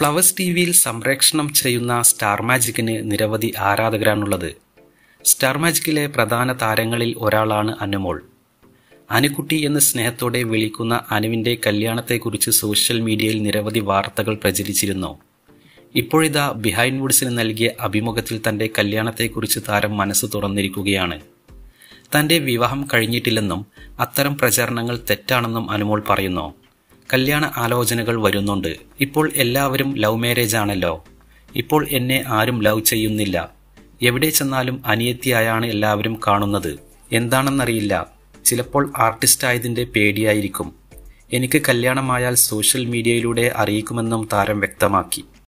flowers T വിയിൽ സംപ്രേക്ഷണം ചെയ്യുന്ന സ്റ്റാർ മാജിക്കിന് നിരവധി ആരാധകരാണുള്ളത് സ്റ്റാർ മാജിക്കിലെ പ്രധാന താരങ്ങളിൽ ഒരാളാണ് അനുമോൾ അനുകുട്ടി എന്ന് സ്നേഹത്തോടെ വിളിക്കുന്ന അനുവിൻ്റെ കല്യാണത്തെക്കുറിച്ച് സോഷ്യൽ മീഡിയയിൽ നിരവധി വാർത്തകൾ പ്രചരിച്ചിരുന്നു ഇപ്പോഴിതാ ബിഹൈൻഡ് വുഡ്സിന് നൽകിയ അഭിമുഖത്തിൽ തൻ്റെ കല്യാണത്തെക്കുറിച്ച് താരം മനസ്സ് തുറന്നിരിക്കുകയാണ് തൻ്റെ വിവാഹം കഴിഞ്ഞിട്ടില്ലെന്നും അത്തരം പ്രചാരണങ്ങൾ തെറ്റാണെന്നും അനുമോൾ പറയുന്നു കല്യാണ ആലോചനകൾ വരുന്നുണ്ട് ഇപ്പോൾ എല്ലാവരും ലവ് മാരേജ് ആണല്ലോ ഇപ്പോൾ എന്നെ ആരും ലവ് ചെയ്യുന്നില്ല എവിടെ ചെന്നാലും അനിയത്തിയായാണ് എല്ലാവരും കാണുന്നത് എന്താണെന്നറിയില്ല ചിലപ്പോൾ ആർട്ടിസ്റ്റ് ആയതിൻ്റെ പേടിയായിരിക്കും എനിക്ക് കല്യാണമായാൽ സോഷ്യൽ മീഡിയയിലൂടെ അറിയിക്കുമെന്നും താരം വ്യക്തമാക്കി